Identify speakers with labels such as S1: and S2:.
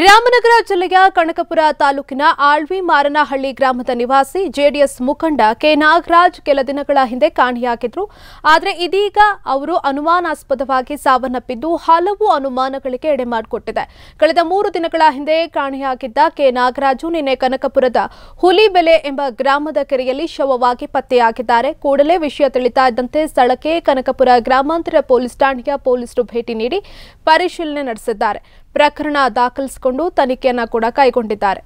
S1: ರಾಮನಗರ ಜಿಲ್ಲೆಯ ಕನಕಪುರ ತಾಲೂಕಿನ ಆಳ್ವಿ ಮಾರನಹಳ್ಳಿ ಗ್ರಾಮದ ನಿವಾಸಿ ಜೆಡಿಎಸ್ ಮುಖಂಡ ಕೆ ನಾಗರಾಜ್ ಕೆಲ ದಿನಗಳ ಹಿಂದೆ ಕಾಣೆಯಾಗಿದ್ದರು ಆದರೆ ಇದೀಗ ಅವರು ಅನುಮಾನಾಸ್ಪದವಾಗಿ ಸಾವನ್ನಪ್ಪಿದ್ದು ಹಲವು ಅನುಮಾನಗಳಿಗೆ ಎಡೆ ಮಾಡಿಕೊಟ್ಟಿದೆ ಕಳೆದ ಮೂರು ದಿನಗಳ ಹಿಂದೆ ಕಾಣೆಯಾಗಿದ್ದ ಕೆ ನಾಗರಾಜು ನಿನ್ನೆ ಕನಕಪುರದ ಹುಲಿಬೆಲೆ ಎಂಬ ಗ್ರಾಮದ ಕೆರೆಯಲ್ಲಿ ಶವವಾಗಿ ಪತ್ತೆಯಾಗಿದ್ದಾರೆ ಕೂಡಲೇ ವಿಷಯ ತಿಳಿತಾ ಇದ್ದಂತೆ ಸ್ಥಳಕ್ಕೆ ಕನಕಪುರ ಗ್ರಾಮಾಂತರ ಪೊಲೀಸ್ ಠಾಣೆಯ ಪೊಲೀಸರು ಭೇಟಿ ನೀಡಿ ಪರಿಶೀಲನೆ ನಡೆಸಿದ್ದಾರೆ ಪ್ರಕರಣ ದಾಖಲಿಸಿಕೊಂಡು ತನಿಖೆಯನ್ನ ಕೂಡ ಕೈಗೊಂಡಿದ್ದಾರೆ